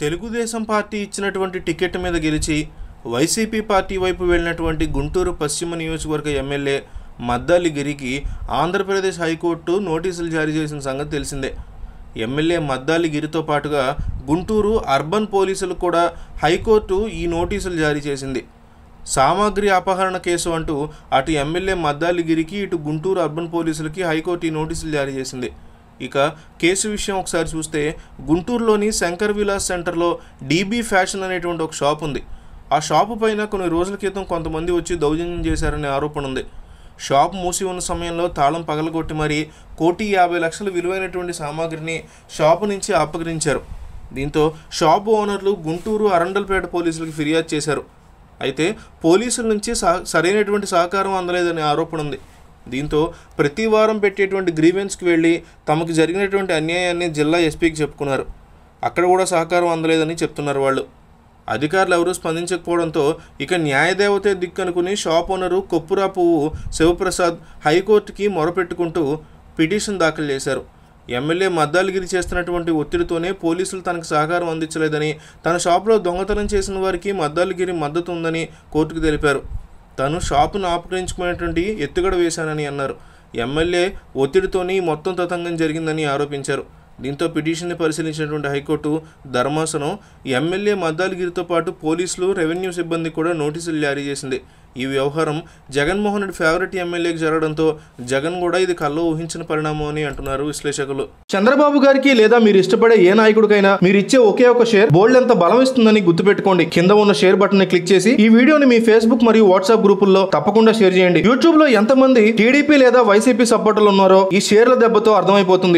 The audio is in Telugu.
తెలుగుదేశం పార్టీ ఇచ్చినటువంటి టికెట్ మీద గెలిచి వైసీపీ పార్టీ వైపు వెళ్ళినటువంటి గుంటూరు పశ్చిమ నియోజకవర్గ ఎమ్మెల్యే మద్దాలి గిరికి ఆంధ్రప్రదేశ్ హైకోర్టు నోటీసులు జారీ చేసిన సంగతి తెలిసిందే ఎమ్మెల్యే మద్దాలి గిరితో పాటుగా గుంటూరు అర్బన్ పోలీసులు కూడా హైకోర్టు ఈ నోటీసులు జారీ చేసింది సామాగ్రి అపహరణ కేసు అంటూ అటు ఎమ్మెల్యే మద్దాలిగిరికి ఇటు గుంటూరు అర్బన్ పోలీసులకి హైకోర్టు ఈ నోటీసులు జారీ చేసింది ఇక కేసు విషయం ఒకసారి చూస్తే గుంటూరులోని శంకర్ విలాస్ సెంటర్లో డీబీ ఫ్యాషన్ అనేటువంటి ఒక షాప్ ఉంది ఆ షాపు పైన కొన్ని రోజుల క్రితం కొంతమంది వచ్చి దౌర్జన్యం చేశారనే ఆరోపణ ఉంది షాప్ మూసి ఉన్న సమయంలో తాళం పగలగొట్టి మరి కోటి యాభై లక్షల విలువైనటువంటి సామాగ్రిని షాపు నుంచి అపగ్రహించారు దీంతో షాపు ఓనర్లు గుంటూరు అరండల్పేట పోలీసులకు ఫిర్యాదు చేశారు అయితే పోలీసుల నుంచి సరైనటువంటి సహకారం అందలేదనే ఆరోపణ ఉంది దీంతో ప్రతి వారం పెట్టేటువంటి గ్రీవెన్స్కి వెళ్ళి తమకు జరిగినటువంటి అన్యాయాన్ని జిల్లా ఎస్పీకి చెప్పుకున్నారు అక్కడ కూడా సహకారం అందలేదని చెప్తున్నారు వాళ్ళు అధికారులు ఎవరూ స్పందించకపోవడంతో ఇక న్యాయదేవతే దిక్కనుకుని షాప్ ఓనరు కొప్పురా పువ్వు శివప్రసాద్ హైకోర్టుకి మొరపెట్టుకుంటూ పిటిషన్ దాఖలు చేశారు ఎమ్మెల్యే మద్దాలగిరి చేస్తున్నటువంటి ఒత్తిడితోనే పోలీసులు తనకు సహకారం అందించలేదని తన షాప్లో దొంగతనం చేసిన వారికి మద్దాలగిరి మద్దతు ఉందని కోర్టుకు తెలిపారు తను షాపును ఆపకరించుకునేటువంటి ఎత్తుగడ వేశానని అన్నారు ఎమ్మెల్యే ఒత్తిడితోని మొత్తం తతంగం జరిగిందని ఆరోపించారు దీంతో పిటిషన్ని పరిశీలించినటువంటి హైకోర్టు ధర్మాసనం ఎమ్మెల్యే మద్దాలగిరితో పాటు పోలీసులు రెవెన్యూ సిబ్బంది కూడా నోటీసులు జారీ చేసింది ఈ వ్యవహారం జగన్మోహన్ రెడ్డి ఫేవరెట్ ఎమ్మెల్యేకి జరగడంతో జగన్ కూడా ఇది కల్లో ఊహించిన పరిణామం అని అంటున్నారు విశ్లేషకులు చంద్రబాబు గారికి లేదా మీరు ఇష్టపడే ఏ నాయకుడికైనా మీరు ఇచ్చే ఒకే ఒక షేర్ బోల్డ్ ఎంత బలం ఇస్తుందని గుర్తుపెట్టుకోండి కింద ఉన్న షేర్ బటన్ ని క్లిక్ చేసి ఈ వీడియోని మీ ఫేస్బుక్ మరియు వాట్సాప్ గ్రూపుల్లో తప్పకుండా షేర్ చేయండి యూట్యూబ్ లో ఎంతమంది టీడీపీ లేదా వైసీపీ సపోర్టర్లు ఉన్నారో ఈ షేర్ల దెబ్బతో అర్థమైపోతుంది